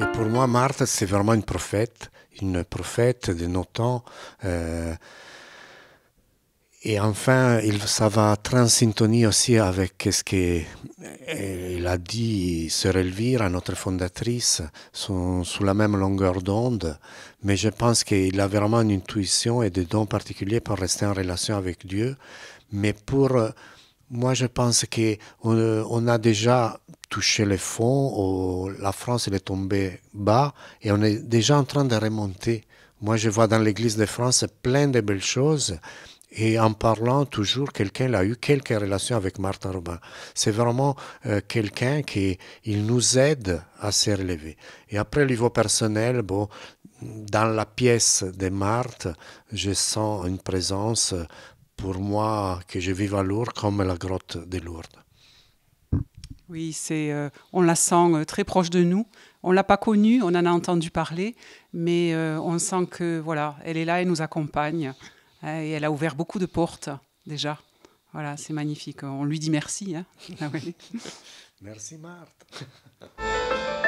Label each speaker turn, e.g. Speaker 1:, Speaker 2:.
Speaker 1: Et pour moi, Marthe, c'est vraiment une prophète, une prophète de nos temps. Euh, et enfin, il, ça va syntonie aussi avec ce qu'il euh, a dit Sœur Elvira, notre fondatrice, sont sous la même longueur d'onde. Mais je pense qu'il a vraiment une intuition et des dons particuliers pour rester en relation avec Dieu. Mais pour euh, moi, je pense qu'on on a déjà toucher le fond, la France est tombée bas et on est déjà en train de remonter. Moi, je vois dans l'Église de France plein de belles choses. Et en parlant toujours, quelqu'un a eu quelques relations avec Martin Robin. C'est vraiment euh, quelqu'un qui il nous aide à se relever. Et après, au niveau personnel, bon, dans la pièce de Marthe, je sens une présence euh, pour moi que je vis à Lourdes comme la grotte de Lourdes.
Speaker 2: Oui, c'est, euh, on la sent euh, très proche de nous. On l'a pas connue, on en a entendu parler, mais euh, on sent que voilà, elle est là, elle nous accompagne hein, et elle a ouvert beaucoup de portes déjà. Voilà, c'est magnifique. On lui dit merci. Hein. Ah
Speaker 3: merci Marthe.